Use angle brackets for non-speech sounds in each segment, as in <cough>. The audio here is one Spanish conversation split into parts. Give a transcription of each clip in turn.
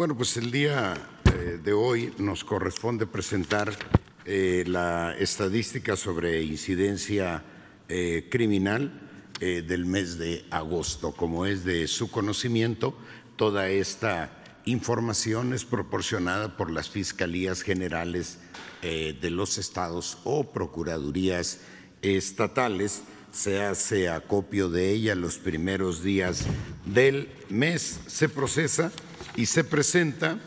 Bueno, pues el día eh, de hoy nos corresponde presentar eh, la estadística sobre incidencia eh, criminal del mes de agosto. Como es de su conocimiento, toda esta información es proporcionada por las Fiscalías Generales de los Estados o Procuradurías Estatales. Se hace acopio de ella los primeros días del mes. Se procesa y se presenta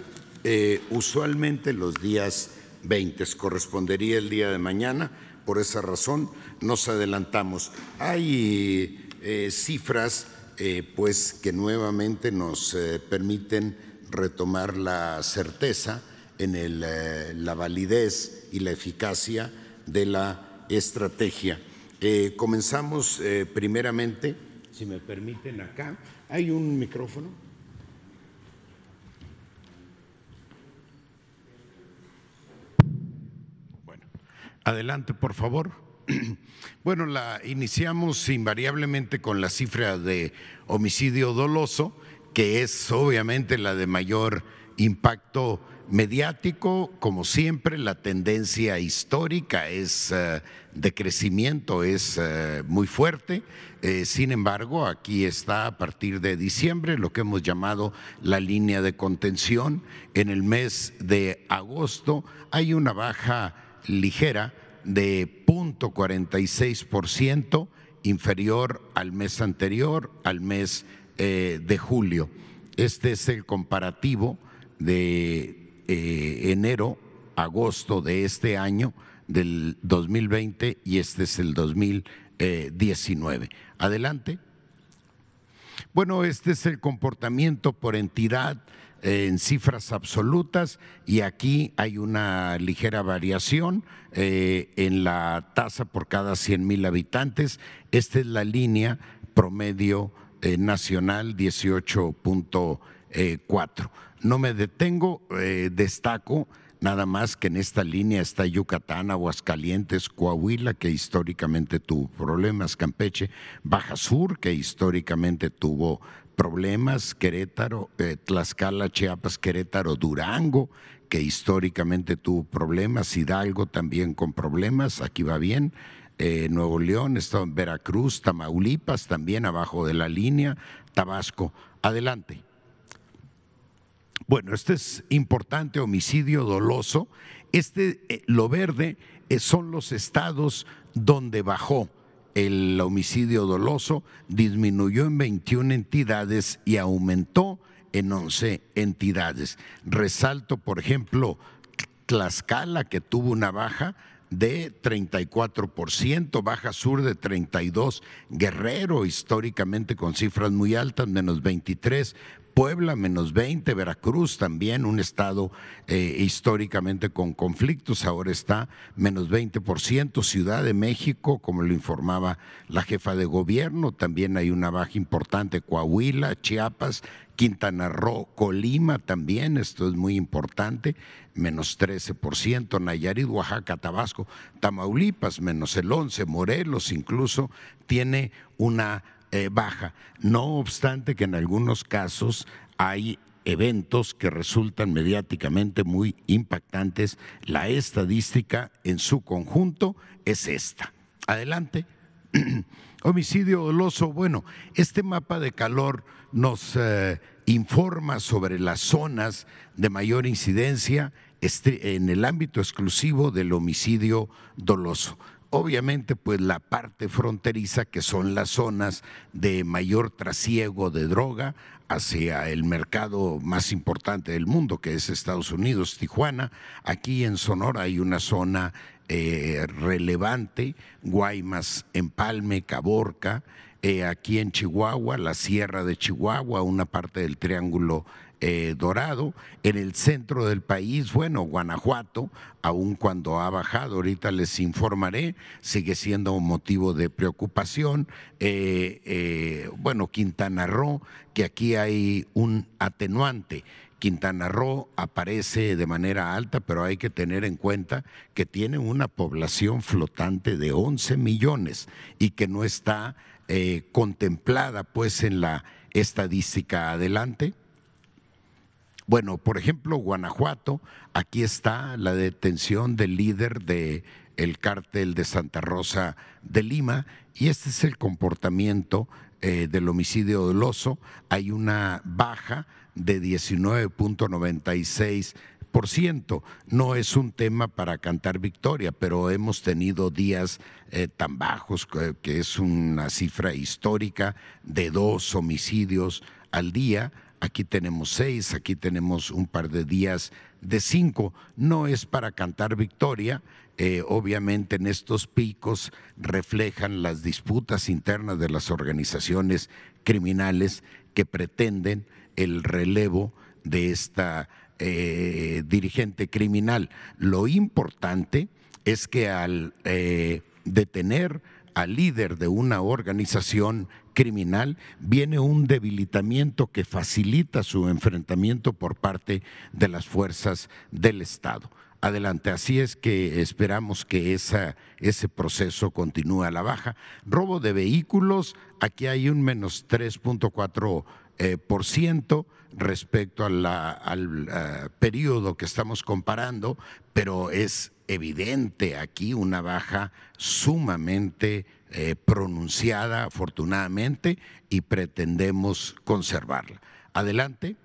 eh, usualmente los días 20, correspondería el día de mañana, por esa razón nos adelantamos. Hay eh, cifras eh, pues que nuevamente nos permiten retomar la certeza en la validez y la eficacia de la estrategia. comenzamos primeramente, si me permiten acá, hay un micrófono. Adelante, por favor. <clears throat> Bueno, la iniciamos invariablemente con la cifra de homicidio doloso, que es obviamente la de mayor impacto mediático, como siempre, la tendencia histórica es eh, de crecimiento, es eh, muy fuerte. Eh, sin embargo, aquí está a partir de diciembre lo que hemos llamado la línea de contención. En el mes de agosto hay una baja ligera de 0.46% inferior al mes anterior, al mes eh, de julio. Este es el comparativo de eh, enero, agosto de este año, del 2020, y este es el 2019. Adelante. Bueno, este es el comportamiento por entidad en cifras absolutas y aquí hay una ligera variación eh, en la tasa por cada 100 mil habitantes. Esta es la línea promedio eh, nacional 18.4. No me detengo, eh, destaco nada más que en esta línea está Yucatán, Aguascalientes, Coahuila, que históricamente tuvo problemas, Campeche, Baja Sur, que históricamente tuvo problemas, Querétaro, eh, Tlaxcala, Chiapas, Querétaro, Durango, que históricamente tuvo problemas, Hidalgo también con problemas, aquí va bien, eh, Nuevo León, Estado Veracruz, Tamaulipas también abajo de la línea, Tabasco. Adelante. Bueno, este es importante, homicidio doloso. Este, eh, lo verde, son los estados donde bajó el homicidio doloso disminuyó en 21 entidades y aumentó en 11 entidades. Resalto, por ejemplo, Tlaxcala, que tuvo una baja de 34%, Baja Sur de 32, Guerrero históricamente con cifras muy altas, menos 23, Puebla menos 20, Veracruz también, un estado eh, históricamente con conflictos, ahora está menos 20%, Ciudad de México, como lo informaba la jefa de gobierno, también hay una baja importante, Coahuila, Chiapas, Quintana Roo, Colima también, esto es muy importante, menos 13%, Nayarit, Oaxaca, Tabasco, Tamaulipas, menos el 11%, Morelos incluso tiene una eh, baja. No obstante que en algunos casos hay eventos que resultan mediáticamente muy impactantes, la estadística en su conjunto es esta. Adelante. <clears throat> Homicidio doloso. Bueno, este mapa de calor nos eh, informa sobre las zonas de mayor incidencia en el ámbito exclusivo del homicidio doloso obviamente pues la parte fronteriza que son las zonas de mayor trasiego de droga hacia el mercado más importante del mundo que es Estados Unidos, Tijuana. Aquí en Sonora hay una zona eh, relevante, Guaymas, Empalme, Caborca. Eh, aquí en Chihuahua, la sierra de Chihuahua, una parte del triángulo eh, dorado, en el centro del país, bueno, Guanajuato, aun cuando ha bajado, ahorita les informaré, sigue siendo un motivo de preocupación. Eh, eh, bueno, Quintana Roo, que aquí hay un atenuante. Quintana Roo aparece de manera alta, pero hay que tener en cuenta que tiene una población flotante de 11 millones y que no está contemplada pues en la estadística adelante. Bueno, por ejemplo, Guanajuato, aquí está la detención del líder del el cártel de Santa Rosa de Lima y este es el comportamiento eh, del homicidio doloso. Hay una baja de 19.96 no es un tema para cantar victoria, pero hemos tenido días eh, tan bajos que es una cifra histórica de dos homicidios al día aquí tenemos seis, aquí tenemos un par de días de cinco. No es para cantar victoria, eh, obviamente en estos picos reflejan las disputas internas de las organizaciones criminales que pretenden el relevo de esta eh, dirigente criminal. Lo importante es que al eh, detener al líder de una organización criminal, viene un debilitamiento que facilita su enfrentamiento por parte de las fuerzas del Estado. Adelante, así es que esperamos que esa, ese proceso continúe a la baja. Robo de vehículos, aquí hay un menos 3.4%. Eh, respecto al eh, periodo que estamos comparando, pero es evidente aquí una baja sumamente eh, pronunciada afortunadamente y pretendemos conservarla. Adelante.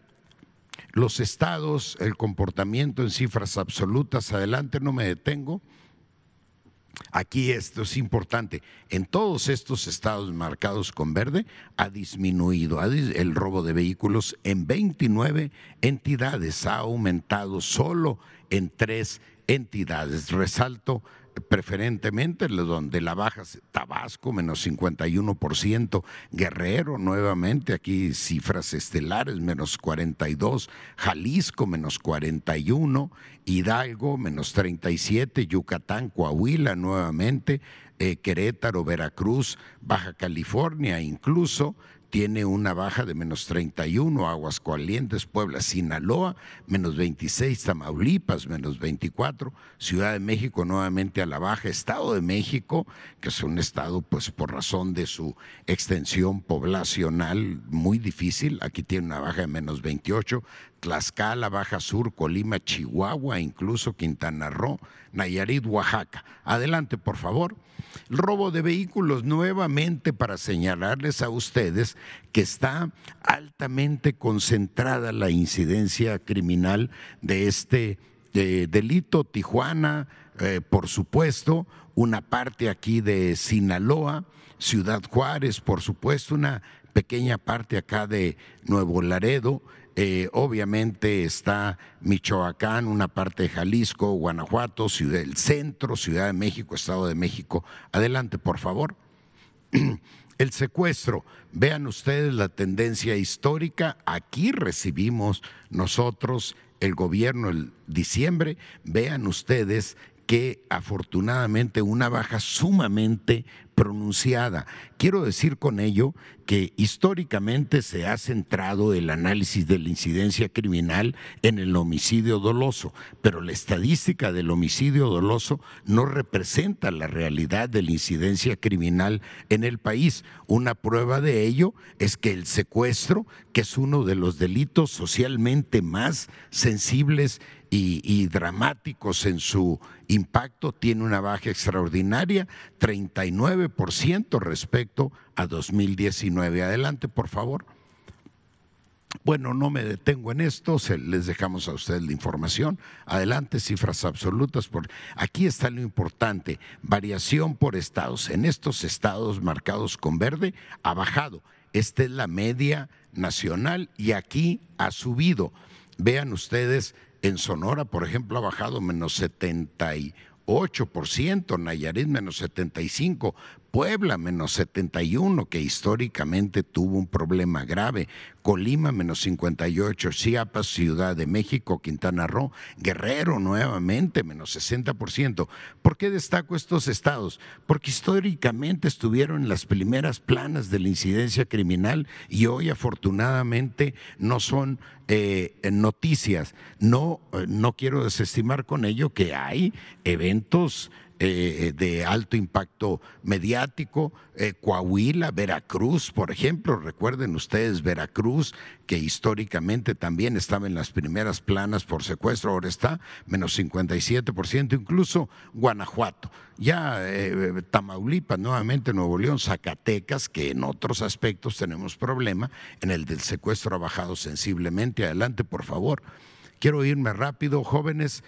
Los estados, el comportamiento en cifras absolutas, adelante, no me detengo. Aquí esto es importante. En todos estos estados marcados con verde ha disminuido el robo de vehículos en 29 entidades, ha aumentado solo en tres entidades. Resalto preferentemente donde la baja Tabasco menos 51%, Guerrero nuevamente aquí cifras estelares menos 42, Jalisco menos 41, Hidalgo menos 37, Yucatán, Coahuila nuevamente, eh, Querétaro, Veracruz, Baja California incluso tiene una baja de menos 31, Aguascalientes, Puebla, Sinaloa, menos 26, Tamaulipas, menos 24, Ciudad de México nuevamente a la baja, Estado de México, que es un estado, pues por razón de su extensión poblacional muy difícil, aquí tiene una baja de menos 28, Tlaxcala, Baja Sur, Colima, Chihuahua, incluso Quintana Roo, Nayarit, Oaxaca. Adelante, por favor robo de vehículos, nuevamente para señalarles a ustedes que está altamente concentrada la incidencia criminal de este eh, delito. Tijuana, eh, por supuesto, una parte aquí de Sinaloa, Ciudad Juárez, por supuesto, una pequeña parte acá de Nuevo Laredo eh, obviamente está Michoacán, una parte de Jalisco, Guanajuato, ciudad, del centro, Ciudad de México, Estado de México. Adelante, por favor. <clears throat> El secuestro, vean ustedes la tendencia histórica, aquí recibimos nosotros el gobierno el diciembre, vean ustedes que afortunadamente una baja sumamente pronunciada. Quiero decir con ello que históricamente se ha centrado el análisis de la incidencia criminal en el homicidio doloso, pero la estadística del homicidio doloso no representa la realidad de la incidencia criminal en el país. Una prueba de ello es que el secuestro, que es uno de los delitos socialmente más sensibles y, dramáticos en su impacto, tiene una baja extraordinaria, 39 ciento respecto a 2019. Adelante, por favor. Bueno, no me detengo en esto, se les dejamos a ustedes la información. Adelante, cifras absolutas. Por, aquí está lo importante, variación por estados. En estos estados marcados con verde ha bajado. Esta es la media nacional y aquí ha subido. Vean ustedes, en Sonora, por ejemplo, ha bajado menos y 8%, Nayarit menos 75%, Puebla menos 71, que históricamente tuvo un problema grave, Colima menos 58, Chiapas, Ciudad de México, Quintana Roo, Guerrero nuevamente menos 60%. ¿Por qué destaco estos estados? Porque históricamente estuvieron en las primeras planas de la incidencia criminal y hoy afortunadamente no son eh, noticias. No, eh, no quiero desestimar con ello que hay eventos eh, eh, de alto impacto mediático, eh, Coahuila, Veracruz, por ejemplo, recuerden ustedes Veracruz, que históricamente también estaba en las primeras planas por secuestro, ahora está menos 57%, incluso Guanajuato, ya Tamaulipas, nuevamente Nuevo León, Zacatecas, que en otros aspectos tenemos problema, en el del secuestro ha bajado sensiblemente, adelante por favor. Quiero irme rápido, jóvenes,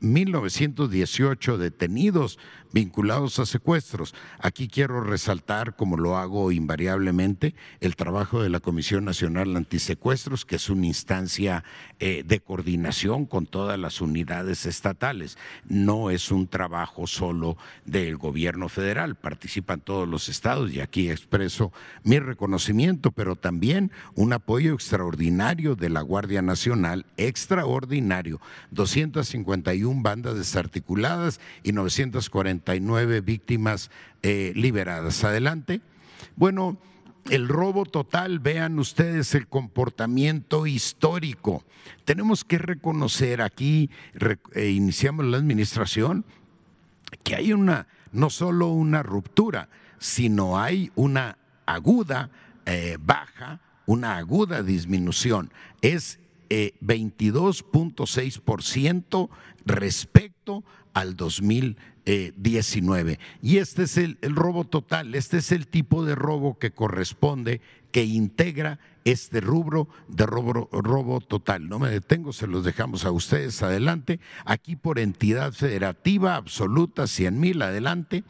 1918 detenidos vinculados a secuestros. Aquí quiero resaltar, como lo hago invariablemente, el trabajo de la Comisión Nacional Antisecuestros, que es una instancia eh, de coordinación con todas las unidades estatales. No es un trabajo solo del gobierno federal, participan todos los estados y aquí expreso mi reconocimiento, pero también un apoyo extraordinario de la Guardia Nacional extraordinario. 251 bandas desarticuladas y 949 víctimas eh, liberadas. Adelante. Bueno, el robo total, vean ustedes el comportamiento histórico. Tenemos que reconocer aquí, eh, iniciamos la administración, que hay una, no solo una ruptura, sino hay una aguda eh, baja, una aguda disminución. Es 22.6% eh, respecto al 2019. Y este es el, robo total, este es el tipo de robo que corresponde, que integra este rubro de robo, robo total. No me detengo, se los dejamos a ustedes adelante. Aquí por entidad federativa absoluta, 100 mil, adelante.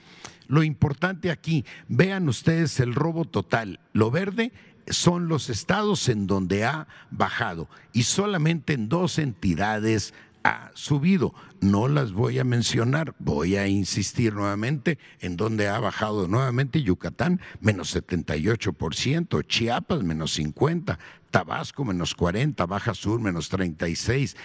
Lo importante aquí, vean ustedes el robo total. Lo verde son los estados en donde ha bajado y solamente en dos entidades ha subido. No las voy a mencionar, voy a insistir nuevamente en donde ha bajado nuevamente Yucatán, menos 78%, Chiapas, menos 50, Tabasco menos 40, Baja Sur menos 36,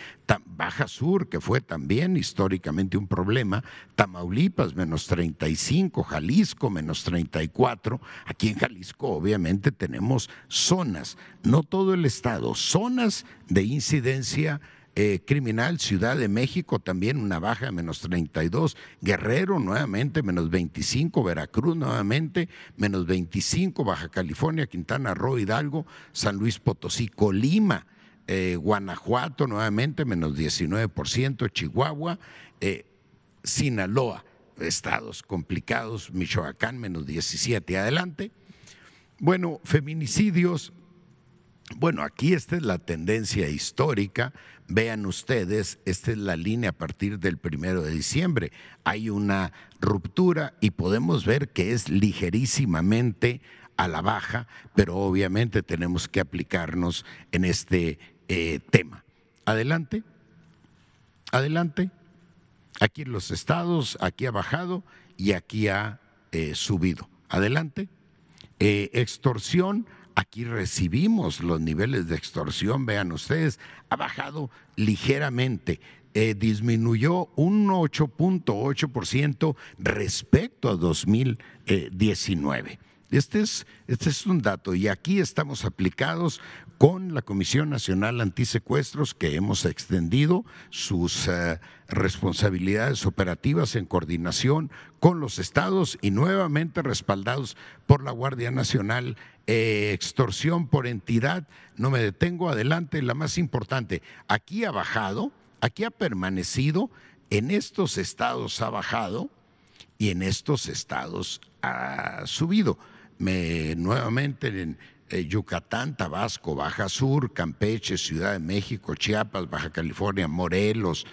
Baja Sur, que fue también históricamente un problema, Tamaulipas menos 35, Jalisco menos 34. Aquí en Jalisco obviamente tenemos zonas, no todo el estado, zonas de incidencia eh, criminal, Ciudad de México también una baja menos 32, Guerrero nuevamente menos 25, Veracruz nuevamente menos 25, Baja California, Quintana Roo, Hidalgo, San Luis Potosí, Colima. Eh, Guanajuato nuevamente menos 19%, Chihuahua, eh, Sinaloa, estados complicados, Michoacán menos 17, adelante. Bueno, feminicidios, bueno, aquí esta es la tendencia histórica. Vean ustedes, esta es la línea a partir del primero de diciembre. Hay una ruptura y podemos ver que es ligerísimamente a la baja, pero obviamente tenemos que aplicarnos en este eh, tema. Adelante, adelante. Aquí en los estados, aquí ha bajado y aquí ha eh, subido. Adelante. Eh, extorsión Aquí recibimos los niveles de extorsión, vean ustedes, ha bajado ligeramente, eh, disminuyó un 8.8% respecto a 2019. Este es, este es un dato y aquí estamos aplicados con la Comisión Nacional Antisecuestros que hemos extendido sus eh, responsabilidades operativas en coordinación con los estados y nuevamente respaldados por la Guardia Nacional. Eh, extorsión por entidad, no me detengo, adelante, la más importante, aquí ha bajado, aquí ha permanecido, en estos estados ha bajado y en estos estados ha subido nuevamente en eh, Yucatán, Tabasco, Baja Sur, Campeche, Ciudad de México, Chiapas, Baja California, Morelos,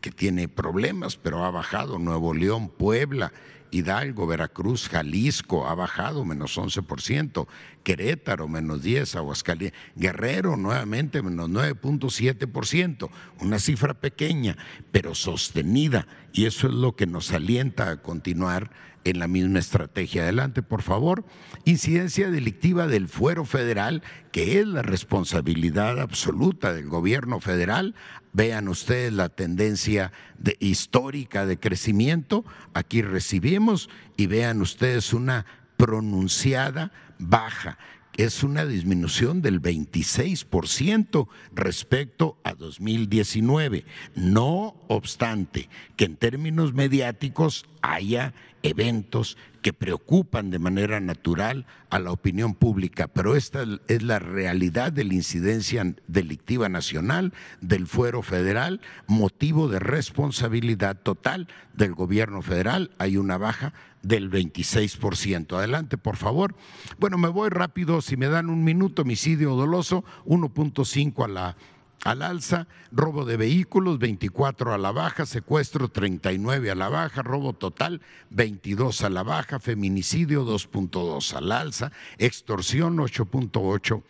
que tiene problemas, pero ha bajado, Nuevo León, Puebla, Hidalgo, Veracruz, Jalisco ha bajado menos 11%, Querétaro menos 10, Aguascalientes, Guerrero nuevamente menos 9.7%, una cifra pequeña pero sostenida y eso es lo que nos alienta a continuar en la misma estrategia. Adelante, por favor. Incidencia delictiva del fuero federal, que es la responsabilidad absoluta del gobierno federal. Vean ustedes la tendencia histórica de crecimiento. Aquí recibimos y vean ustedes una pronunciada baja es una disminución del 26% respecto a 2019, no obstante que en términos mediáticos haya eventos que preocupan de manera natural a la opinión pública, pero esta es la realidad de la incidencia delictiva nacional del fuero federal, motivo de responsabilidad total del gobierno federal. Hay una baja del 26%. Adelante, por favor. Bueno, me voy rápido, si me dan un minuto, homicidio doloso, 1.5 a la al alza, robo de vehículos 24 a la baja, secuestro 39 a la baja, robo total 22 a la baja, feminicidio 2.2 al alza, extorsión 8.8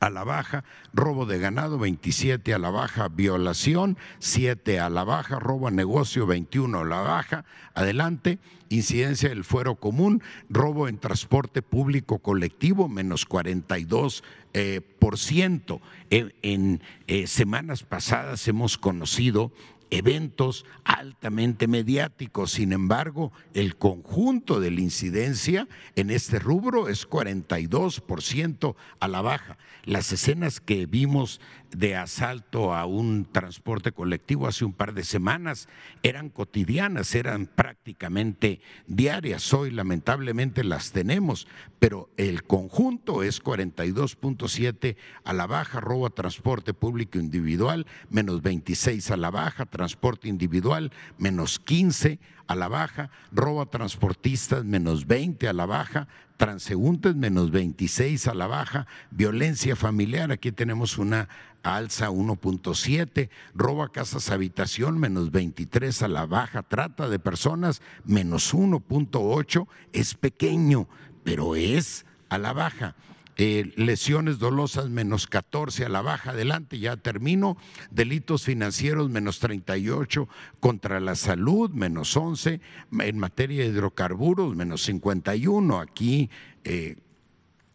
a la baja, robo de ganado 27 a la baja, violación 7 a la baja, robo a negocio 21 a la baja, adelante, incidencia del fuero común, robo en transporte público colectivo menos 42 eh, por ciento. En, eh, semanas pasadas hemos conocido eventos altamente mediáticos. Sin embargo, el conjunto de la incidencia en este rubro es 42% a la baja. Las escenas que vimos de asalto a un transporte colectivo hace un par de semanas eran cotidianas, eran prácticamente diarias. Hoy lamentablemente las tenemos, pero el conjunto es 42.7 a la baja, robo transporte público individual, menos 26 a la baja, transporte individual, menos 15 a la baja, roba transportistas menos 20 a la baja, transeúntes menos 26 a la baja, violencia familiar, aquí tenemos una alza 1.7, roba casas habitación menos 23 a la baja, trata de personas menos 1.8, es pequeño, pero es a la baja eh, lesiones dolosas menos 14 a la baja, adelante, ya termino, delitos financieros menos 38 contra la salud, menos 11, en materia de hidrocarburos, menos 51, aquí... Eh,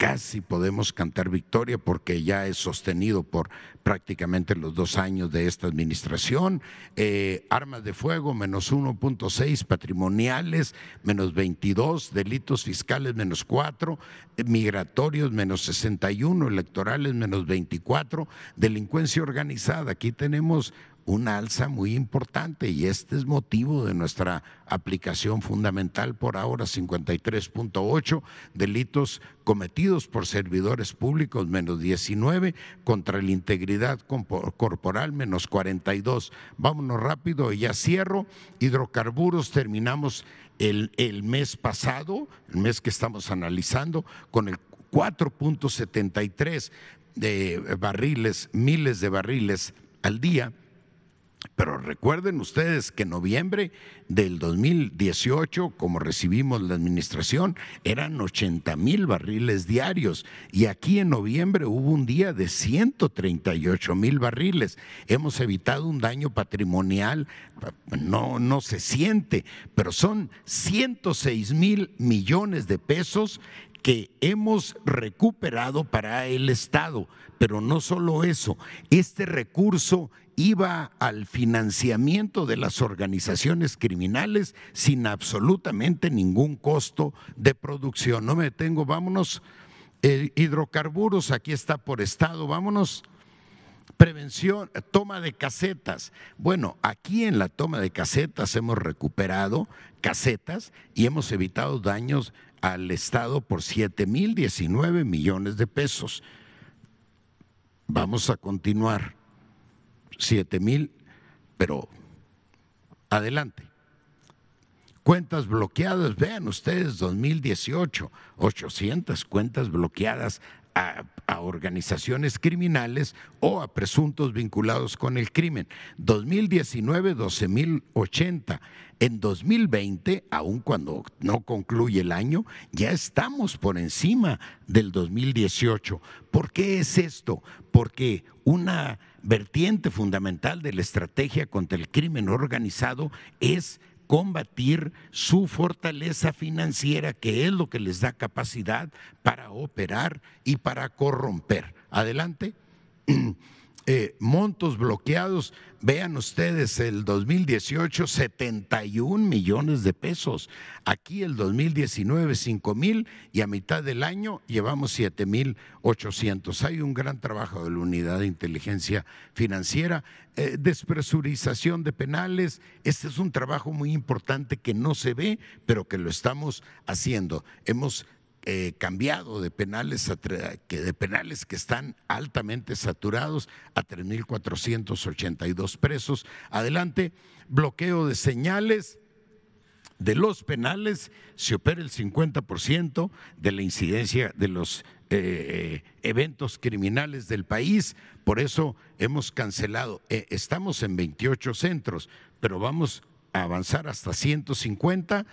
casi podemos cantar victoria porque ya es sostenido por prácticamente los dos años de esta administración. Eh, armas de fuego, menos 1.6, patrimoniales, menos 22, delitos fiscales, menos 4, eh, migratorios, menos 61, electorales, menos 24, delincuencia organizada. Aquí tenemos una alza muy importante y este es motivo de nuestra aplicación fundamental por ahora 53.8 delitos cometidos por servidores públicos menos 19 contra la integridad corporal menos 42. Vámonos rápido y ya cierro. Hidrocarburos terminamos el, el mes pasado, el mes que estamos analizando, con el 4.73 de barriles, miles de barriles al día pero recuerden ustedes que en noviembre del 2018, como recibimos la administración, eran 80 mil barriles diarios y aquí en noviembre hubo un día de 138 mil barriles. Hemos evitado un daño patrimonial, no, no se siente, pero son 106 mil millones de pesos que hemos recuperado para el Estado. Pero no solo eso, este recurso iba al financiamiento de las organizaciones criminales sin absolutamente ningún costo de producción. No me detengo, vámonos. Eh, hidrocarburos, aquí está por estado, vámonos. Prevención, toma de casetas. Bueno, aquí en la toma de casetas hemos recuperado casetas y hemos evitado daños al Estado por 7.019 millones de pesos. Vamos a continuar siete mil, pero adelante. Cuentas bloqueadas, vean ustedes, 2018, 800 cuentas bloqueadas a, organizaciones criminales o a presuntos vinculados con el crimen. 2019, 12.080. En 2020, aun cuando no concluye el año, ya estamos por encima del 2018. ¿Por qué es esto? Porque una vertiente fundamental de la estrategia contra el crimen organizado es combatir su fortaleza financiera, que es lo que les da capacidad para operar y para corromper. Adelante. <clears throat> Eh, montos bloqueados, vean ustedes, el 2018 71 millones de pesos, aquí el 2019 5 mil y a mitad del año llevamos 7 mil 800. Hay un gran trabajo de la unidad de inteligencia financiera, eh, despresurización de penales, este es un trabajo muy importante que no se ve, pero que lo estamos haciendo. Hemos eh, cambiado de penales que de penales que están altamente saturados a 3.482 presos. Adelante, bloqueo de señales de los penales se opera el 50% de la incidencia de los eh, eventos criminales del país. Por eso hemos cancelado, eh, estamos en 28 centros, pero vamos a avanzar hasta 150.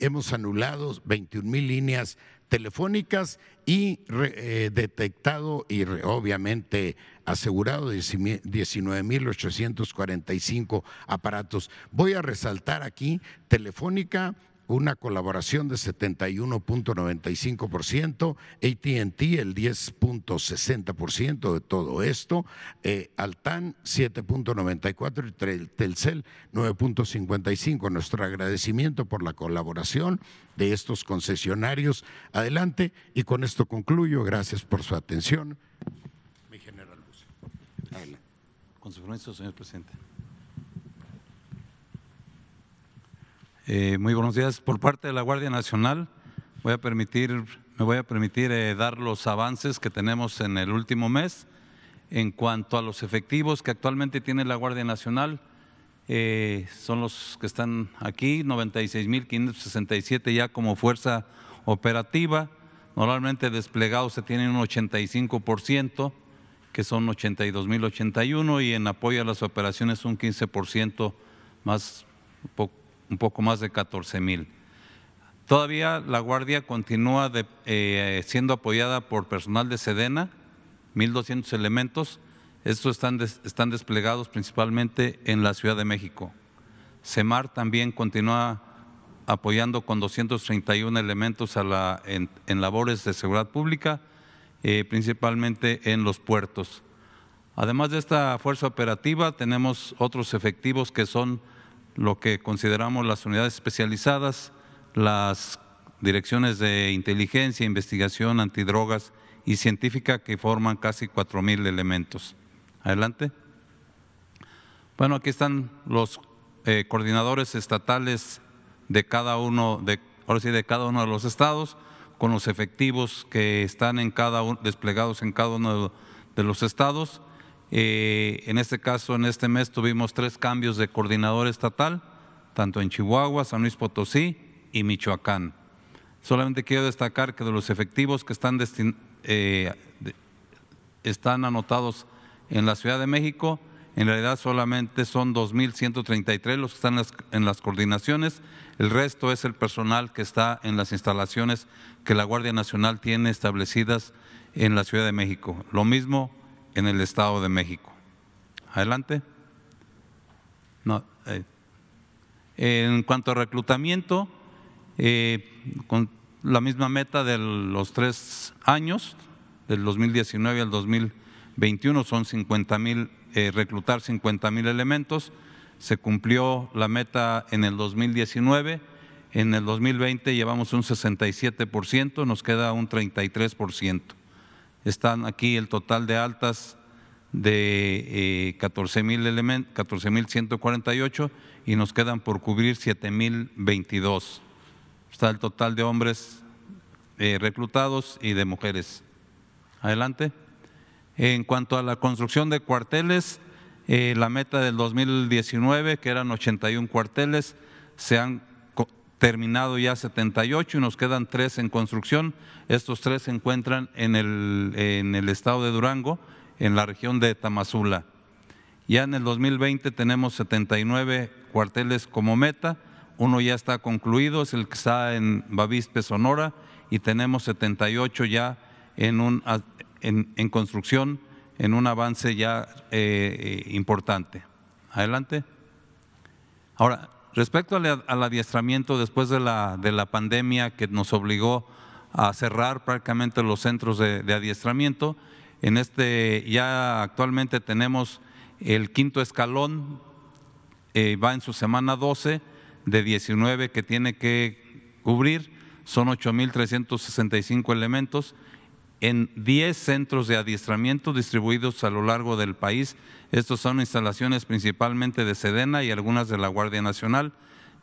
Hemos anulado 21 mil líneas telefónicas y eh, detectado y obviamente asegurado 19.845 aparatos. Voy a resaltar aquí Telefónica, una colaboración de 71.95%, ATT el 10.60% de todo esto, eh, Altan 7.94% y Telcel 9.55%. Nuestro agradecimiento por la colaboración de estos concesionarios. Adelante y con esto concluyo. Gracias por su atención. Mi general Luz. Adelante. Con su permiso, señor presidente. Eh, muy buenos días. Por parte de la Guardia Nacional, voy a permitir, me voy a permitir eh, dar los avances que tenemos en el último mes en cuanto a los efectivos que actualmente tiene la Guardia Nacional. Eh, son los que están aquí, 96.567 ya como fuerza operativa. Normalmente desplegados se tienen un 85%, que son 82.081, y en apoyo a las operaciones un 15% más, un poco más de 14 mil. Todavía la Guardia continúa eh, siendo apoyada por personal de Sedena, 1.200 elementos. Estos están, están desplegados principalmente en la Ciudad de México. CEMAR también continúa apoyando con 231 elementos en, labores de seguridad pública, eh, principalmente en los puertos. Además de esta fuerza operativa, tenemos otros efectivos que son lo que consideramos las unidades especializadas, las direcciones de inteligencia, investigación, antidrogas y científica que forman casi cuatro mil elementos. Adelante. Bueno, aquí están los eh, coordinadores estatales de cada uno de ahora sí, de cada uno de los estados con los efectivos que están en cada desplegados en cada uno de los estados eh, en este caso, en este mes tuvimos tres cambios de coordinador estatal, tanto en Chihuahua, San Luis Potosí y Michoacán. Solamente quiero destacar que de los efectivos que están, eh, están anotados en la Ciudad de México, en realidad solamente son 2.133 los que están en las, en las coordinaciones, el resto es el personal que está en las instalaciones que la Guardia Nacional tiene establecidas en la Ciudad de México. Lo mismo en el Estado de México. Adelante. Eh, en cuanto a reclutamiento, eh, con la misma meta de los tres años, del 2019 al 2021, son 50 mil, eh, reclutar 50 mil elementos. Se cumplió la meta en el 2019. En el 2020 llevamos un 67%, nos queda un 33%. Están aquí el total de altas de 14.148 eh, y nos quedan por cubrir 7.022. Está el total de hombres eh, reclutados y de mujeres. Adelante. En cuanto a la construcción de cuarteles, eh, la meta del 2019, que eran 81 cuarteles, se han terminado ya 78 y nos quedan tres en construcción. Estos tres se encuentran en el, estado de Durango, en la región de Tamazula. Ya en el 2020 tenemos 79 cuarteles como meta, uno ya está concluido, es el que está en Bavispe, Sonora, y tenemos 78 ya en, construcción, en un avance ya eh, eh, importante. Adelante. Ahora, Respecto al, adiestramiento, después de la, de la, pandemia que nos obligó a cerrar prácticamente los centros de, adiestramiento, en este ya actualmente tenemos el quinto escalón, eh, va en su semana 12 de 19 que tiene que cubrir, son 8.365 elementos en 10 centros de adiestramiento distribuidos a lo largo del país. Estos son instalaciones principalmente de Sedena y algunas de la Guardia Nacional.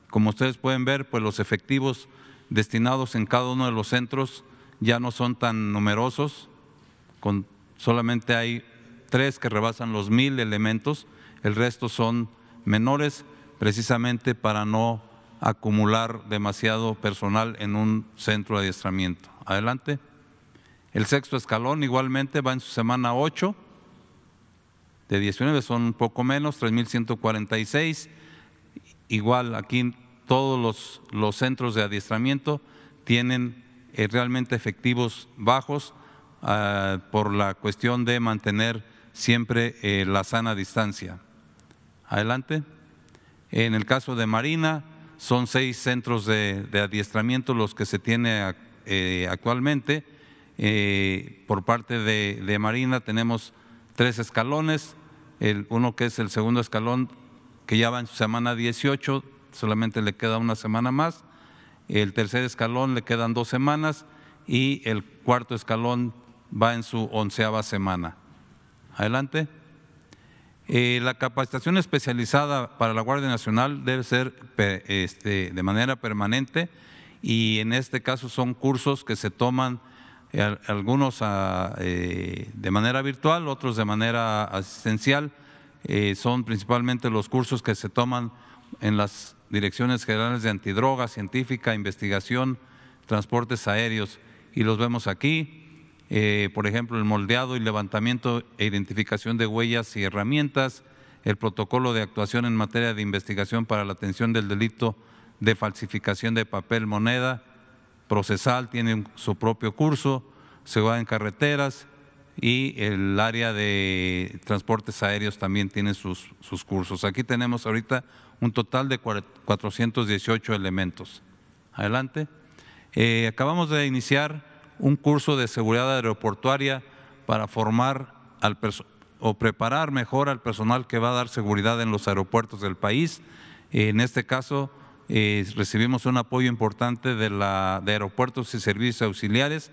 Como ustedes pueden ver, pues los efectivos destinados en cada uno de los centros ya no son tan numerosos, con, solamente hay tres que rebasan los mil elementos, el resto son menores, precisamente para no acumular demasiado personal en un centro de adiestramiento. Adelante. El sexto escalón igualmente va en su semana 8 de 19, son un poco menos, 3.146. Igual aquí todos los, centros de adiestramiento tienen eh, realmente efectivos bajos ah, por la cuestión de mantener siempre eh, la sana distancia. Adelante. En el caso de Marina, son seis centros de, adiestramiento los que se tiene eh, actualmente eh, por parte de, Marina tenemos tres escalones, el, uno que es el segundo escalón que ya va en su semana 18, solamente le queda una semana más, el tercer escalón le quedan dos semanas y el cuarto escalón va en su onceava semana. Adelante. Eh, la capacitación especializada para la Guardia Nacional debe ser este, de manera permanente y en este caso son cursos que se toman eh, algunos ah, eh, de manera virtual, otros de manera asistencial. Eh, son principalmente los cursos que se toman en las direcciones generales de antidroga, científica, investigación, transportes aéreos, y los vemos aquí. por ejemplo, el moldeado y levantamiento e identificación de huellas y herramientas, el protocolo de actuación en materia de investigación para la atención del delito de falsificación de papel moneda, procesal tiene su propio curso, se va en carreteras y el área de transportes aéreos también tiene sus, cursos. Aquí tenemos ahorita un total de 418 elementos. Adelante. Eh, acabamos de iniciar un curso de seguridad aeroportuaria para formar al o preparar mejor al personal que va a dar seguridad en los aeropuertos del país. En este caso, eh, recibimos un apoyo importante de, la, de aeropuertos y servicios auxiliares.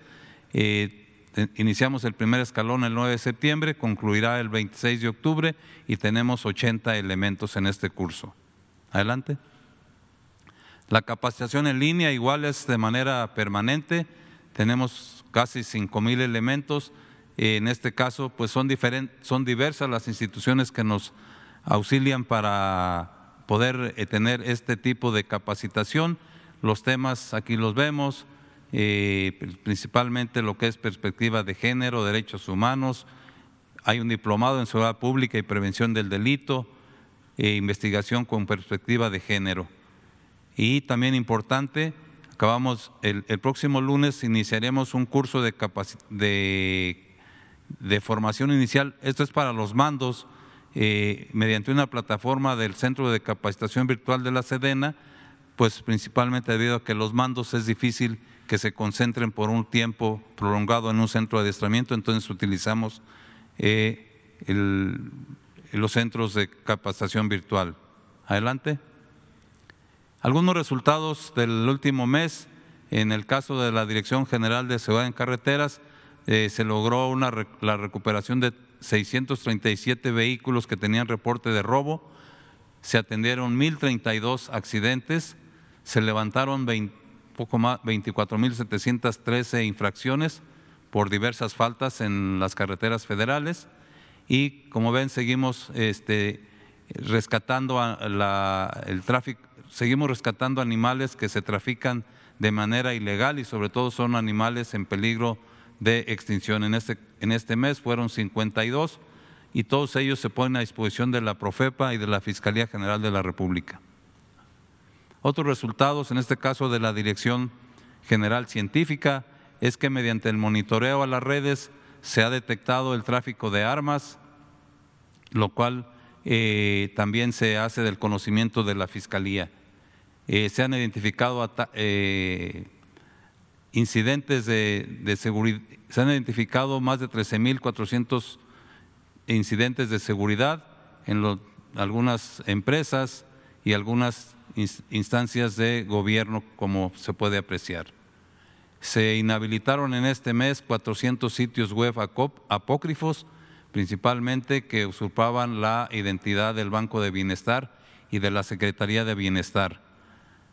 Eh, iniciamos el primer escalón el 9 de septiembre, concluirá el 26 de octubre y tenemos 80 elementos en este curso. Adelante. La capacitación en línea igual es de manera permanente. Tenemos casi 5000 mil elementos. Eh, en este caso, pues son, son diversas las instituciones que nos auxilian para poder eh, tener este tipo de capacitación. Los temas aquí los vemos, eh, principalmente lo que es perspectiva de género, derechos humanos, hay un diplomado en seguridad pública y prevención del delito, e investigación con perspectiva de género. Y también importante, acabamos el, próximo lunes iniciaremos un curso de, de, de formación inicial, esto es para los mandos eh, mediante una plataforma del Centro de Capacitación Virtual de la Sedena, pues principalmente debido a que los mandos es difícil que se concentren por un tiempo prolongado en un centro de adiestramiento, entonces utilizamos eh, los centros de capacitación virtual. Adelante. Algunos resultados del último mes, en el caso de la Dirección General de Seguridad en Carreteras, eh, se logró una, la recuperación de 637 vehículos que tenían reporte de robo, se atendieron 1.032 accidentes, se levantaron poco más 24.713 infracciones por diversas faltas en las carreteras federales y como ven seguimos este, rescatando el tráfico, seguimos rescatando animales que se trafican de manera ilegal y sobre todo son animales en peligro de extinción. En este, en este mes fueron 52 y todos ellos se ponen a disposición de la Profepa y de la Fiscalía General de la República. Otros resultados, en este caso de la Dirección General Científica, es que mediante el monitoreo a las redes se ha detectado el tráfico de armas, lo cual eh, también se hace del conocimiento de la Fiscalía. Eh, se han identificado eh, incidentes de, seguridad, se han identificado más de 13.400 incidentes de seguridad en algunas empresas y algunas instancias de gobierno, como se puede apreciar. Se inhabilitaron en este mes 400 sitios web apócrifos, principalmente que usurpaban la identidad del Banco de Bienestar y de la Secretaría de Bienestar.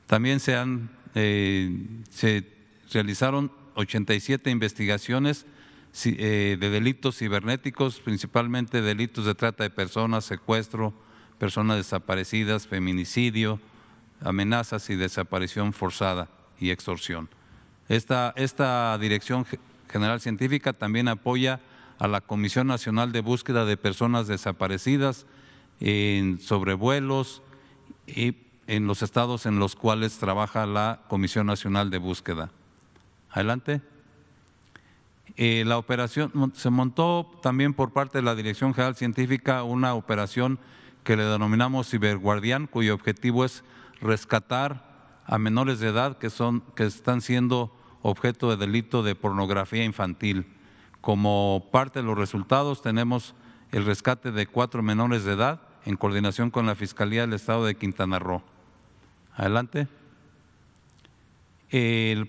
También se han eh, realizaron 87 investigaciones eh, de delitos cibernéticos, principalmente delitos de trata de personas, secuestro, personas desaparecidas, feminicidio, amenazas y desaparición forzada y extorsión. Esta, esta Dirección General Científica también apoya a la Comisión Nacional de Búsqueda de Personas Desaparecidas en sobrevuelos y en los estados en los cuales trabaja la Comisión Nacional de Búsqueda. Adelante. Eh, la operación se montó también por parte de la Dirección General Científica una operación que le denominamos Ciberguardián, cuyo objetivo es rescatar a menores de edad que son que están siendo objeto de delito de pornografía infantil. Como parte de los resultados tenemos el rescate de cuatro menores de edad en coordinación con la Fiscalía del Estado de Quintana Roo. Adelante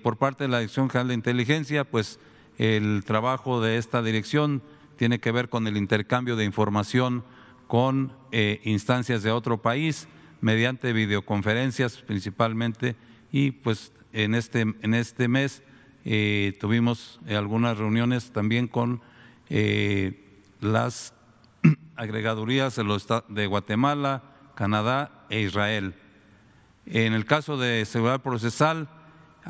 por parte de la Dirección General de Inteligencia, pues el trabajo de esta dirección tiene que ver con el intercambio de información con eh, instancias de otro país mediante videoconferencias principalmente y pues en este, en este mes eh, tuvimos algunas reuniones también con eh, las <clears throat> agregadurías de Guatemala, Canadá e Israel. En el caso de seguridad procesal,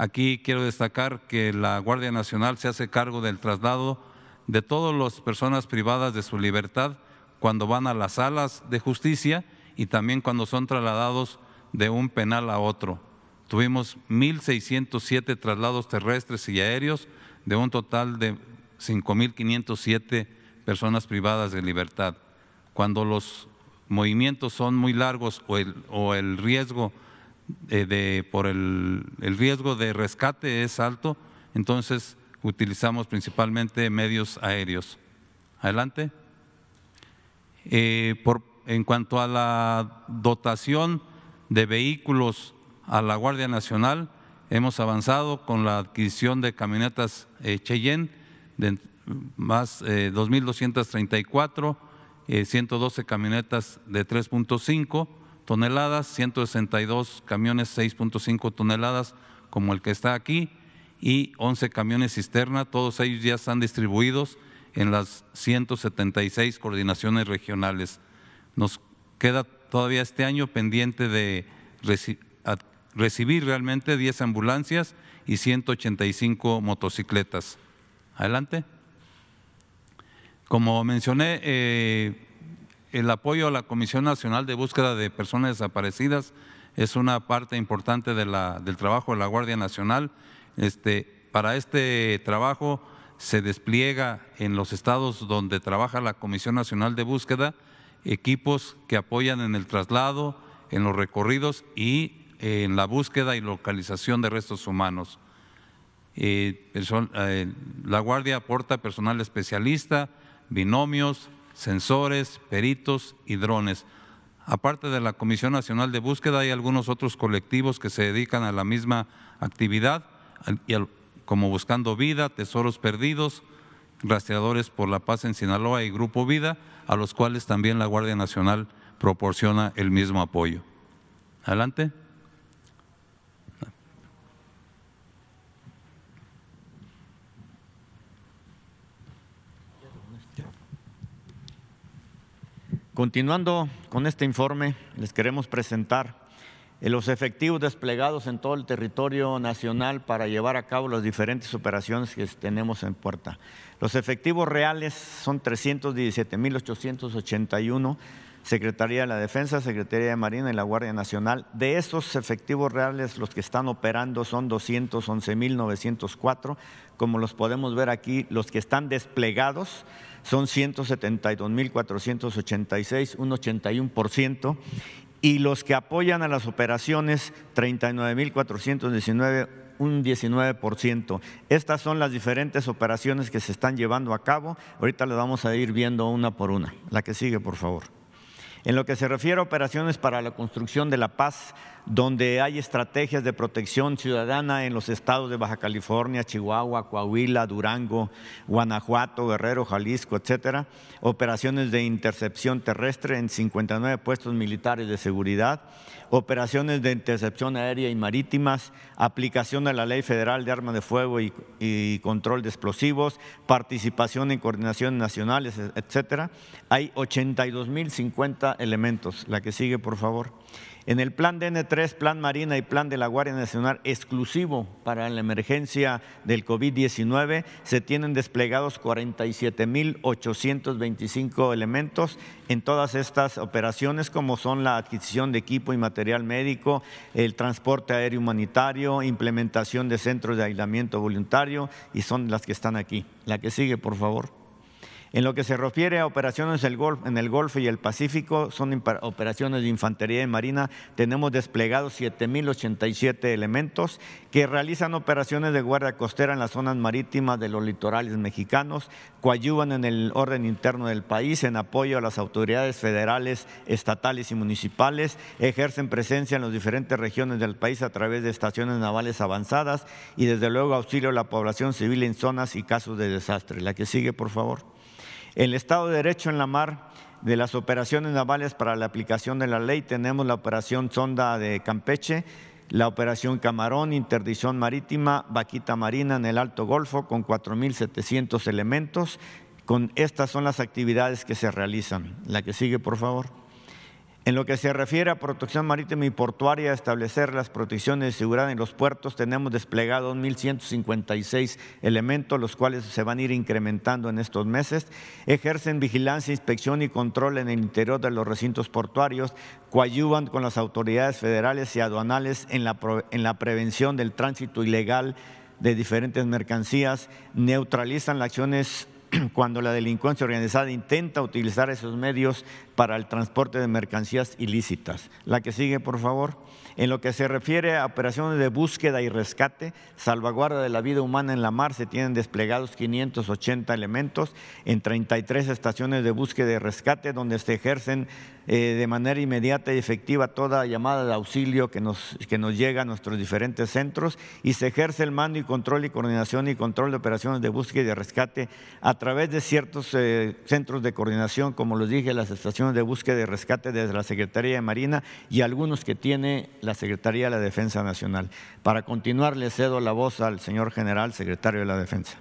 Aquí quiero destacar que la Guardia Nacional se hace cargo del traslado de todas las personas privadas de su libertad cuando van a las salas de justicia y también cuando son trasladados de un penal a otro. Tuvimos 1.607 traslados terrestres y aéreos de un total de 5.507 personas privadas de libertad. Cuando los movimientos son muy largos o el, o el riesgo eh, de, por el, riesgo de rescate es alto, entonces utilizamos principalmente medios aéreos. Adelante. Eh, en cuanto a la dotación de vehículos a la Guardia Nacional, hemos avanzado con la adquisición de camionetas eh, Cheyenne, de más 2.234, 112 camionetas de 3.5 toneladas, 162 camiones 6.5 toneladas como el que está aquí y 11 camiones cisterna, todos ellos ya están distribuidos en las 176 coordinaciones regionales. Nos queda todavía este año pendiente de recibir realmente 10 ambulancias y 185 motocicletas. Adelante. Como mencioné, eh, el apoyo a la Comisión Nacional de Búsqueda de Personas Desaparecidas es una parte importante del trabajo de la Guardia Nacional. Este, para este trabajo se despliega en los estados donde trabaja la Comisión Nacional de Búsqueda equipos que apoyan en el traslado, en los recorridos y en la búsqueda y localización de restos humanos. Eh, eh, la Guardia aporta personal especialista, binomios, sensores, peritos y drones. Aparte de la Comisión Nacional de Búsqueda, hay algunos otros colectivos que se dedican a la misma actividad, como Buscando Vida, Tesoros Perdidos, Rastreadores por la Paz en Sinaloa y Grupo Vida, a los cuales también la Guardia Nacional proporciona el mismo apoyo. Adelante. Continuando con este informe, les queremos presentar eh, los efectivos desplegados en todo el territorio nacional para llevar a cabo las diferentes operaciones que tenemos en puerta. Los efectivos reales son 317.881, Secretaría de la Defensa, Secretaría de Marina y la Guardia Nacional. De esos efectivos reales, los que están operando son 211.904, como los podemos ver aquí, los que están desplegados son 172.486, un 81%, y los que apoyan a las operaciones, 39.419, un 19%. Estas son las diferentes operaciones que se están llevando a cabo. Ahorita las vamos a ir viendo una por una. La que sigue, por favor. En lo que se refiere a operaciones para la construcción de la paz, donde hay estrategias de protección ciudadana en los estados de Baja California, Chihuahua, Coahuila, Durango, Guanajuato, Guerrero, Jalisco, etcétera, operaciones de intercepción terrestre en 59 puestos militares de seguridad, operaciones de intercepción aérea y marítimas, aplicación de la Ley Federal de Armas de Fuego y, Control de Explosivos, participación en coordinaciones nacionales, etcétera. Hay 82.050 elementos. La que sigue, por favor. En el plan DN3, plan Marina y plan de la Guardia Nacional exclusivo para la emergencia del COVID-19, se tienen desplegados 47.825 elementos en todas estas operaciones, como son la adquisición de equipo y material médico, el transporte aéreo humanitario, implementación de centros de aislamiento voluntario, y son las que están aquí. La que sigue, por favor. En lo que se refiere a operaciones en el Golfo y el Pacífico, son operaciones de infantería y marina. Tenemos desplegados 7.087 elementos que realizan operaciones de guardia costera en las zonas marítimas de los litorales mexicanos, coadyuvan en el orden interno del país en apoyo a las autoridades federales, estatales y municipales, ejercen presencia en las diferentes regiones del país a través de estaciones navales avanzadas y desde luego auxilio a la población civil en zonas y casos de desastre. La que sigue, por favor. El Estado de Derecho en la mar de las operaciones navales para la aplicación de la ley tenemos la operación Sonda de Campeche, la operación Camarón, interdicción marítima, vaquita marina en el Alto Golfo con 4.700 elementos. Con estas son las actividades que se realizan. La que sigue, por favor. En lo que se refiere a protección marítima y portuaria, establecer las protecciones de seguridad en los puertos, tenemos desplegados 1.156 elementos, los cuales se van a ir incrementando en estos meses. Ejercen vigilancia, inspección y control en el interior de los recintos portuarios, coadyuvan con las autoridades federales y aduanales en la, en la prevención del tránsito ilegal de diferentes mercancías, neutralizan las acciones <clears throat> cuando la delincuencia organizada intenta utilizar esos medios para el transporte de mercancías ilícitas. La que sigue, por favor. En lo que se refiere a operaciones de búsqueda y rescate, salvaguarda de la vida humana en la mar, se tienen desplegados 580 elementos en 33 estaciones de búsqueda y rescate, donde se ejercen eh, de manera inmediata y efectiva toda llamada de auxilio que nos, que nos llega a nuestros diferentes centros y se ejerce el mando y control y coordinación y control de operaciones de búsqueda y de rescate a través de ciertos eh, centros de coordinación, como los dije, las estaciones de búsqueda y rescate desde la Secretaría de Marina y algunos que tiene la la Secretaría de la Defensa Nacional. Para continuar, le cedo la voz al señor general, secretario de la Defensa.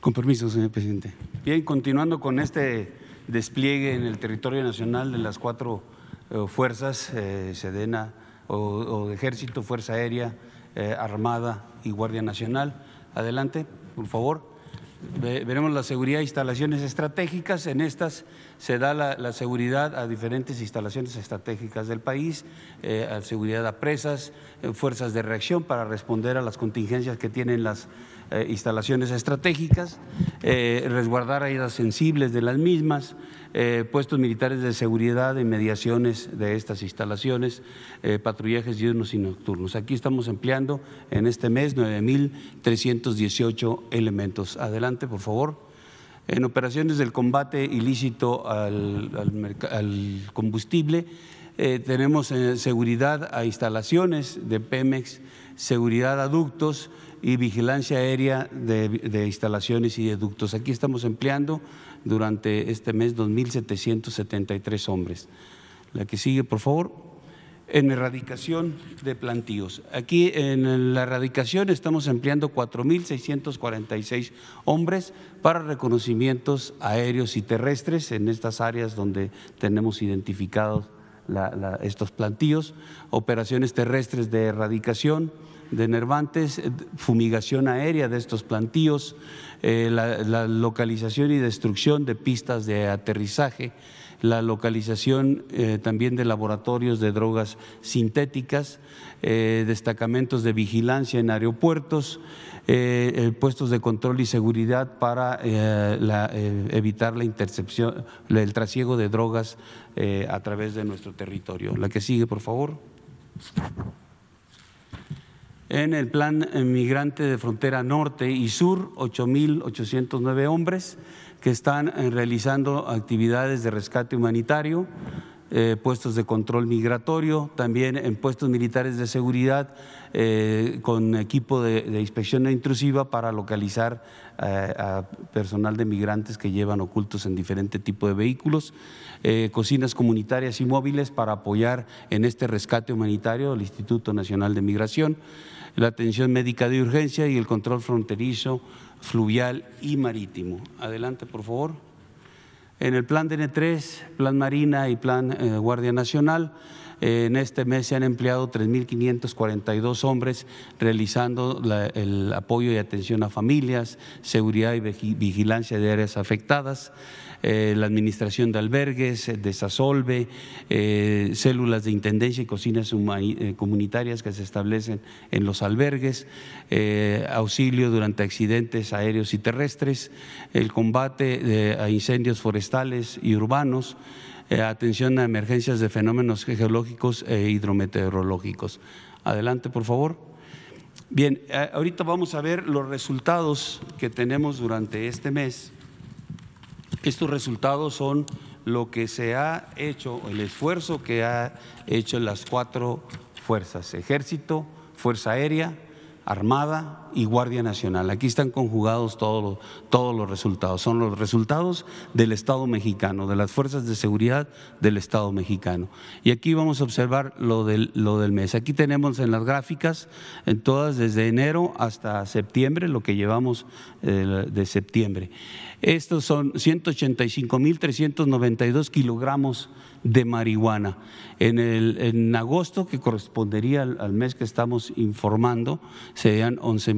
Con permiso, señor presidente. Bien, continuando con este despliegue en el territorio nacional de las cuatro eh, fuerzas, eh, Sedena o, Ejército, Fuerza Aérea, eh, Armada y Guardia Nacional. Adelante, por favor veremos la seguridad de instalaciones estratégicas. En estas se da la, seguridad a diferentes instalaciones estratégicas del país, eh, a seguridad a presas, eh, fuerzas de reacción para responder a las contingencias que tienen las eh, instalaciones estratégicas, eh, resguardar áreas sensibles de las mismas, eh, puestos militares de seguridad y mediaciones de estas instalaciones, patrullajes diurnos y nocturnos. Aquí estamos empleando en este mes 9.318 elementos. Adelante, por favor. En operaciones del combate ilícito al, combustible, tenemos seguridad a instalaciones de Pemex, seguridad a ductos, y vigilancia aérea de, instalaciones y de ductos. Aquí estamos empleando durante este mes 2.773 hombres. La que sigue, por favor en erradicación de plantíos. Aquí en la erradicación estamos empleando 4.646 hombres para reconocimientos aéreos y terrestres en estas áreas donde tenemos identificados estos plantíos, operaciones terrestres de erradicación, de Nervantes, eh, fumigación aérea de estos plantíos, eh, la, localización y destrucción de pistas de aterrizaje, la localización eh, también de laboratorios de drogas sintéticas, destacamentos de vigilancia en aeropuertos, puestos de control y seguridad para evitar la intercepción, el trasiego de drogas a través de nuestro territorio. La que sigue, por favor. En el plan migrante de frontera norte y sur, 8.809 hombres que están eh, realizando actividades de rescate humanitario, eh, puestos de control migratorio, también en puestos militares de seguridad eh, con equipo de, de, inspección intrusiva para localizar a personal de migrantes que llevan ocultos en diferente tipo de vehículos, cocinas comunitarias y móviles para apoyar en este rescate humanitario el Instituto Nacional de Migración la atención médica de urgencia y el control fronterizo, fluvial y marítimo. Adelante, por favor. En el plan DN3, Plan Marina y Plan eh, Guardia Nacional, en este mes se han empleado 3.542 hombres realizando el apoyo y atención a familias, seguridad y vigilancia de áreas afectadas, eh, la administración de albergues, eh, desasolve, eh, células de intendencia y cocinas comunitarias que se establecen en los albergues, auxilio durante accidentes aéreos y terrestres, el combate a incendios forestales y urbanos. Eh, atención a emergencias de fenómenos geológicos e hidrometeorológicos. Adelante, por favor. Bien, eh, ahorita vamos a ver los resultados que tenemos durante este mes. Estos resultados son lo que se ha hecho, el esfuerzo que ha hecho las cuatro fuerzas, ejército, fuerza aérea, armada, y Guardia Nacional. Aquí están conjugados todos los, todos los resultados. Son los resultados del Estado mexicano, de las fuerzas de seguridad del Estado mexicano. Y aquí vamos a observar lo del, lo del mes. Aquí tenemos en las gráficas, en todas desde enero hasta septiembre, lo que llevamos eh, de septiembre. Estos son 185.392 kilogramos de marihuana. En, el, agosto, que correspondería al, mes que estamos informando, serían 11.000.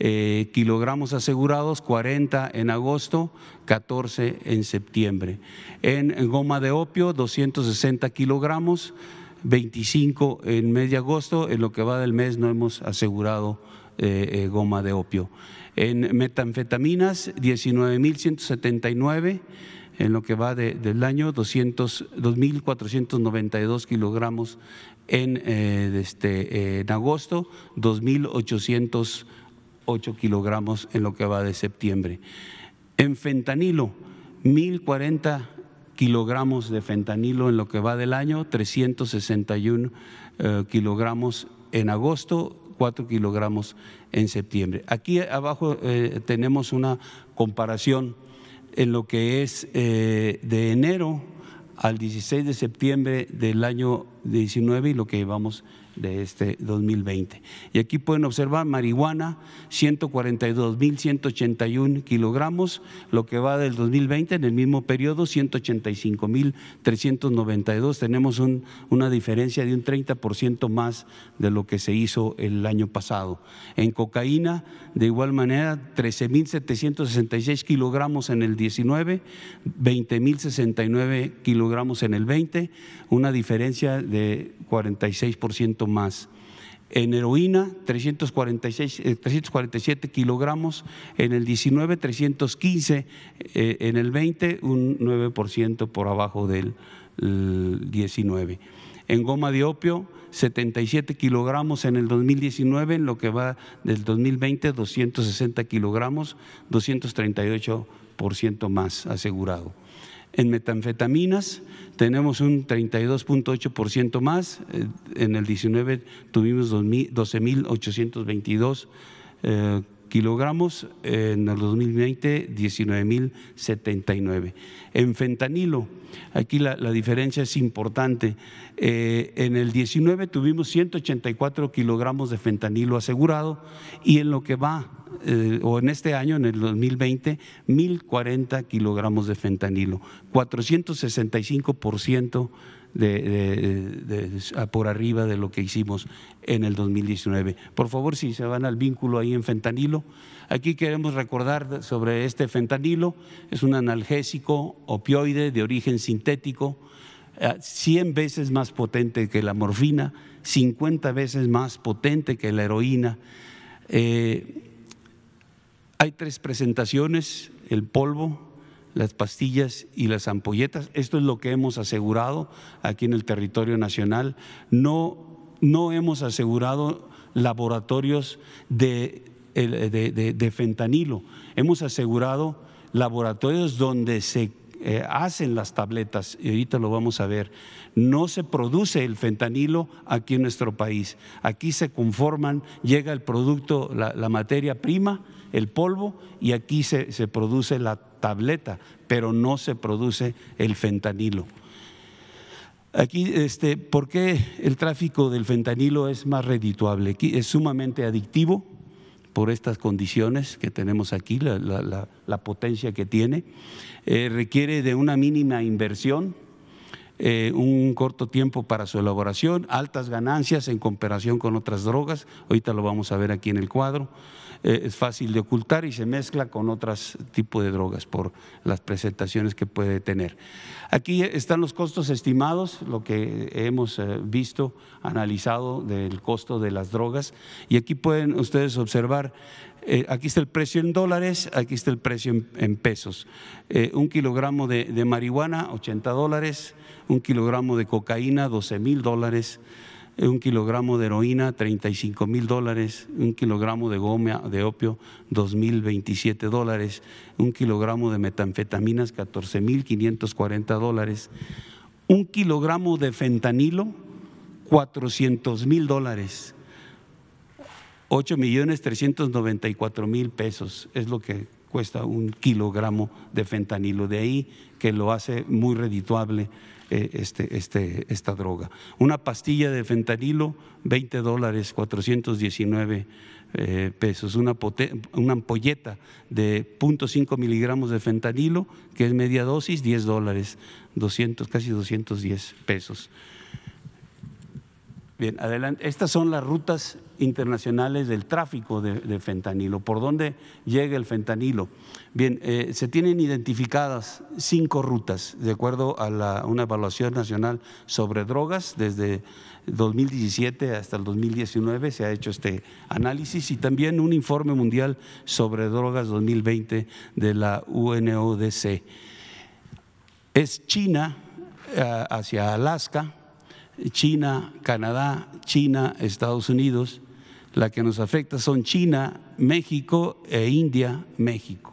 Eh, kilogramos asegurados, 40 en agosto, 14 en septiembre. En goma de opio, 260 kilogramos, 25 en mes de agosto. En lo que va del mes no hemos asegurado eh, eh, goma de opio. En metanfetaminas, 19.179 en lo que va del año, 2.492 kilogramos en, este, en agosto, 2.800 8 kilogramos en lo que va de septiembre. En fentanilo, 1040 kilogramos de fentanilo en lo que va del año, 361 eh, kilogramos en agosto, 4 kilogramos en septiembre. Aquí abajo eh, tenemos una comparación en lo que es eh, de enero al 16 de septiembre del año 19 y lo que llevamos de este 2020. Y aquí pueden observar marihuana, 142.181 kilogramos, lo que va del 2020 en el mismo periodo, 185.392. Tenemos una diferencia de un 30% más de lo que se hizo el año pasado. En cocaína, de igual manera, 13.766 kilogramos en el 19, 20.069 kilogramos en el 20, una diferencia de 46% más. En heroína, 346, 347 eh, kilogramos. En el 19, 315. Eh, en el 20, un 9% por abajo del 19. En goma de opio, 77 kilogramos en el 2019, en lo que va del 2020, 260 kilogramos, 238% más asegurado en metanfetaminas tenemos un 32.8% más, eh, en el 19 tuvimos 12.822 kilogramos, eh, en el 2020 19.079. En fentanilo, aquí la, diferencia es importante, eh, en el 19 tuvimos 184 kilogramos de fentanilo asegurado y en lo que va, eh, o en este año, en el 2020, 1.040 kilogramos de fentanilo, 465 por ciento de, por arriba de lo que hicimos en el 2019. Por favor, si se van al vínculo ahí en fentanilo, aquí queremos recordar sobre este fentanilo, es un analgésico opioide de origen sintético, 100 eh, veces más potente que la morfina, 50 veces más potente que la heroína. Eh, hay tres presentaciones, el polvo, las pastillas y las ampolletas. Esto es lo que hemos asegurado aquí en el territorio nacional. No, no hemos asegurado laboratorios de, fentanilo. Hemos asegurado laboratorios donde se eh, hacen las tabletas, y ahorita lo vamos a ver, no se produce el fentanilo aquí en nuestro país. Aquí se conforman, llega el producto, la, materia prima, el polvo, y aquí se, se produce la tableta, pero no se produce el fentanilo. Aquí, este, ¿por qué el tráfico del fentanilo es más redituable? es sumamente adictivo por estas condiciones que tenemos aquí, la, potencia que tiene. Eh, requiere de una mínima inversión, eh, un corto tiempo para su elaboración, altas ganancias en comparación con otras drogas. Ahorita lo vamos a ver aquí en el cuadro eh, es fácil de ocultar y se mezcla con otros tipos de drogas por las presentaciones que puede tener. Aquí están los costos estimados, lo que hemos eh, visto, analizado del costo de las drogas y aquí pueden ustedes observar eh, aquí está el precio en dólares, aquí está el precio en, pesos. un kilogramo de, marihuana, 80 dólares, un kilogramo de cocaína, 12 mil dólares un kilogramo de heroína, 35 mil dólares, un kilogramo de goma de opio, 2.027 dólares, un kilogramo de metanfetaminas, 14 mil 540 dólares, un kilogramo de fentanilo, 400 mil dólares, 8 millones 394 mil pesos es lo que cuesta un kilogramo de fentanilo, de ahí que lo hace muy redituable eh, este, este, esta droga. Una pastilla de fentanilo, 20 dólares, 419 eh, pesos. Una, una, ampolleta de 0.5 miligramos de fentanilo, que es media dosis, 10 dólares, 200, casi 210 pesos. Bien, adelante. Estas son las rutas internacionales del tráfico de, fentanilo. ¿Por dónde llega el fentanilo? Bien, eh, se tienen identificadas cinco rutas, de acuerdo a una evaluación nacional sobre drogas. Desde 2017 hasta el 2019 se ha hecho este análisis y también un informe mundial sobre drogas 2020 de la UNODC. Es China eh, hacia Alaska China, Canadá, China, Estados Unidos. La que nos afecta son China, México e India, México.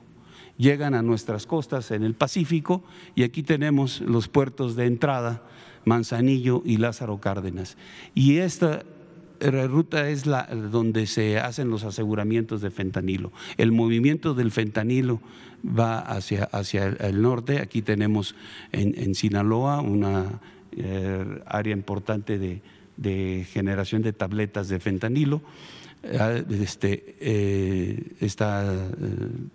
Llegan a nuestras costas en el Pacífico y aquí tenemos los puertos de entrada, Manzanillo y Lázaro Cárdenas. Y esta ruta es la donde se hacen los aseguramientos de fentanilo. El movimiento del fentanilo va hacia, hacia el norte. Aquí tenemos en Sinaloa una eh, área importante de, generación de tabletas de fentanilo. Ah, este, eh, está, eh,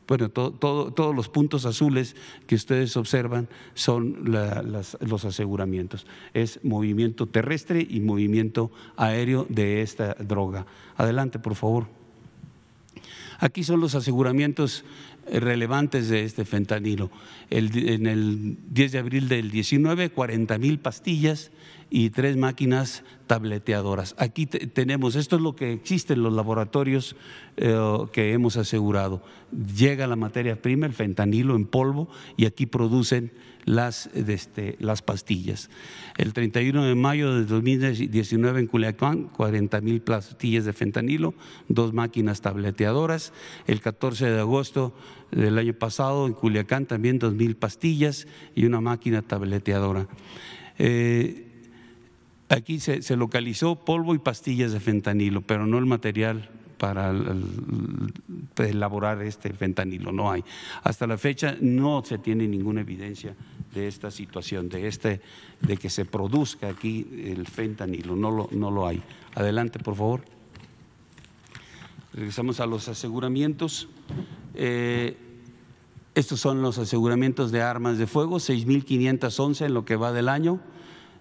bueno, todos los puntos azules que ustedes observan son los aseguramientos. Es movimiento terrestre y movimiento aéreo de esta droga. Adelante, por favor. Aquí son los aseguramientos relevantes de este fentanilo. El, en el 10 de abril del 19, 40 mil pastillas y tres máquinas tableteadoras. Aquí tenemos, esto es lo que existe en los laboratorios eh, que hemos asegurado. Llega la materia prima, el fentanilo en polvo, y aquí producen las, este, las pastillas. El 31 de mayo de 2019 en Culiacán, 40 mil pastillas de fentanilo, dos máquinas tableteadoras. El 14 de agosto del año pasado en Culiacán también dos mil pastillas y una máquina tableteadora. Eh, aquí se, localizó polvo y pastillas de fentanilo, pero no el material para elaborar este fentanilo, no hay. Hasta la fecha no se tiene ninguna evidencia de esta situación, de, este, de que se produzca aquí el fentanilo, no lo, no lo hay. Adelante, por favor. Regresamos a los aseguramientos. Eh, estos son los aseguramientos de armas de fuego, 6.511 en lo que va del año.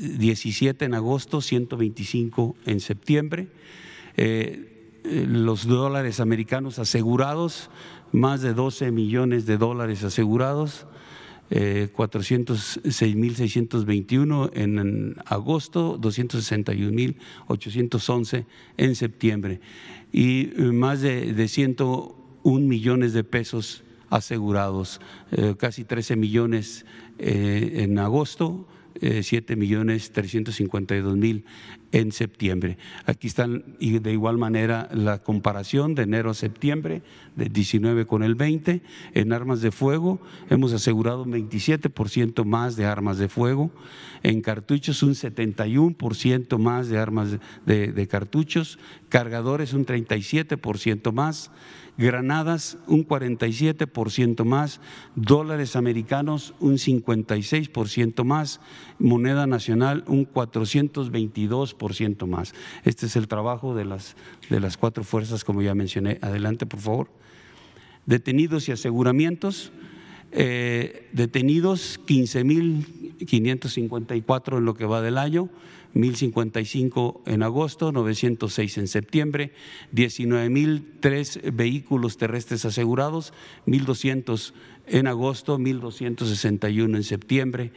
17 en agosto, 125 en septiembre. Eh, eh, los dólares americanos asegurados, más de 12 millones de dólares asegurados, eh, 406.621 en, agosto, 261.811 en septiembre y eh, más de, 101 millones de pesos asegurados, casi 13 millones en agosto, siete millones 352 mil en septiembre. Aquí están y de igual manera la comparación de enero a septiembre, de 19 con el 20. En armas de fuego hemos asegurado un 27% más de armas de fuego, en cartuchos un 71% más de armas de cartuchos, cargadores un 37% más granadas un 47% más, dólares americanos un 56% más, moneda nacional un 422% más. Este es el trabajo de las, de las cuatro fuerzas, como ya mencioné. Adelante, por favor. Detenidos y aseguramientos. Eh, detenidos 15.554 en lo que va del año, 1.055 en agosto, 906 en septiembre, 19.003 vehículos terrestres asegurados, 1.200 en agosto, 1.261 en septiembre,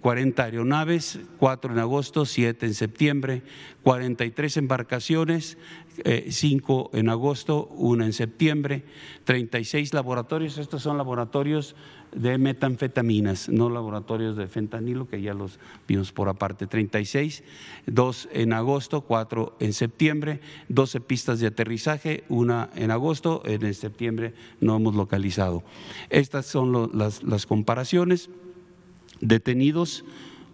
40 eh, aeronaves, 4 en agosto, 7 en septiembre, 43 embarcaciones, 5 eh, en agosto, 1 en septiembre, 36 laboratorios, estos son laboratorios de metanfetaminas, no laboratorios de fentanilo, que ya los vimos por aparte, 36, dos en agosto, cuatro en septiembre, 12 pistas de aterrizaje, una en agosto, en septiembre no hemos localizado. Estas son las, comparaciones. Detenidos,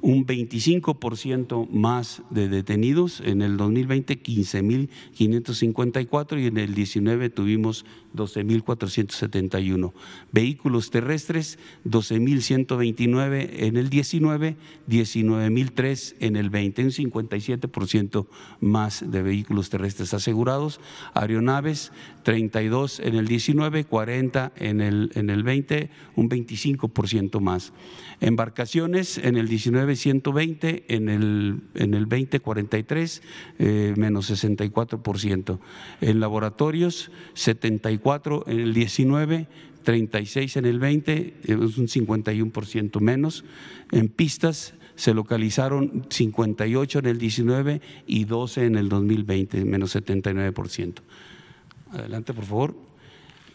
un 25% más de detenidos, en el 2020 15.554 y en el 19 tuvimos 12.471. Vehículos terrestres, 12.129 en el 19, 19.003 en el 20, un 57% más de vehículos terrestres asegurados. Aeronaves, 32 en el 19, 40 en el, en el 20, un 25% más. Embarcaciones, en el 19, 120, en el, en el 20, 43, eh, menos 64%. En laboratorios, 74 4 en el 19, 36 en el 20, es un 51% menos. En pistas se localizaron 58 en el 19 y 12 en el 2020, menos 79%. Adelante, por favor.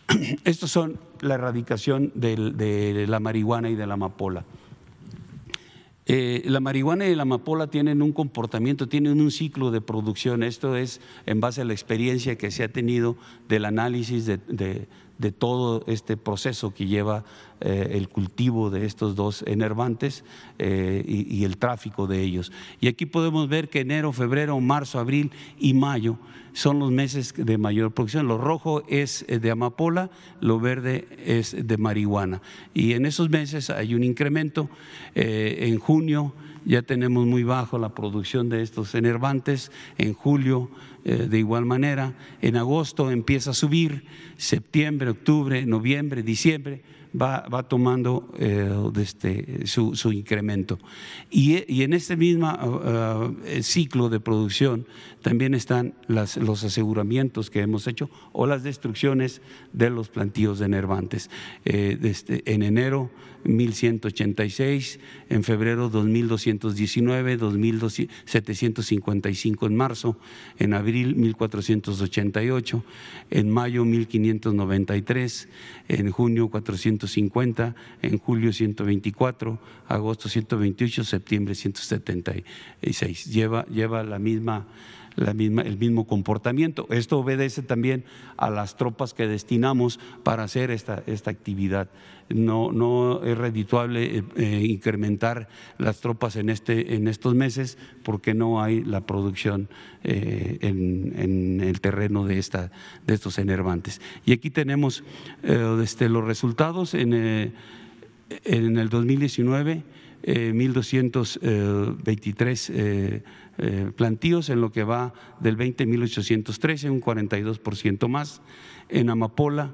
<clears throat> Estos son la erradicación de la marihuana y de la amapola. Eh, la marihuana y la amapola tienen un comportamiento, tienen un ciclo de producción. Esto es en base a la experiencia que se ha tenido del análisis de, todo este proceso que lleva eh, el cultivo de estos dos enervantes eh, y el tráfico de ellos. Y aquí podemos ver que enero, febrero, marzo, abril y mayo son los meses de mayor producción. Lo rojo es eh, de amapola, lo verde es de marihuana. Y en esos meses hay un incremento. Eh, en junio ya tenemos muy bajo la producción de estos enervantes, en julio eh, de igual manera, en agosto empieza a subir, septiembre, octubre, noviembre, diciembre va, tomando eh, este, su, incremento. Y, en este mismo ah, ah, ciclo de producción también están los aseguramientos que hemos hecho o las destrucciones de los plantíos de Nervantes. Eh, este, en enero 1186, en febrero 2219, 2755 en marzo, en abril 1488, en mayo 1593, en junio 400 en julio 124, agosto 128, septiembre 176. Lleva, lleva la misma el mismo comportamiento. Esto obedece también a las tropas que destinamos para hacer esta, esta actividad. No, es redituable eh, eh, incrementar las tropas en, este, en estos meses porque no hay la producción eh, en, el terreno de, esta, de estos enervantes. Y aquí tenemos este, los resultados en, en el 2019. 1.223 eh, plantíos en lo que va del 20.813, un 42% más. En Amapola,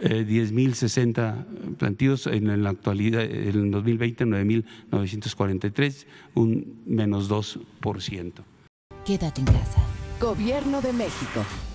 10.060 eh, plantíos, en la actualidad, en 2020, 9.943, un menos 2%. Quédate en casa. Gobierno de México.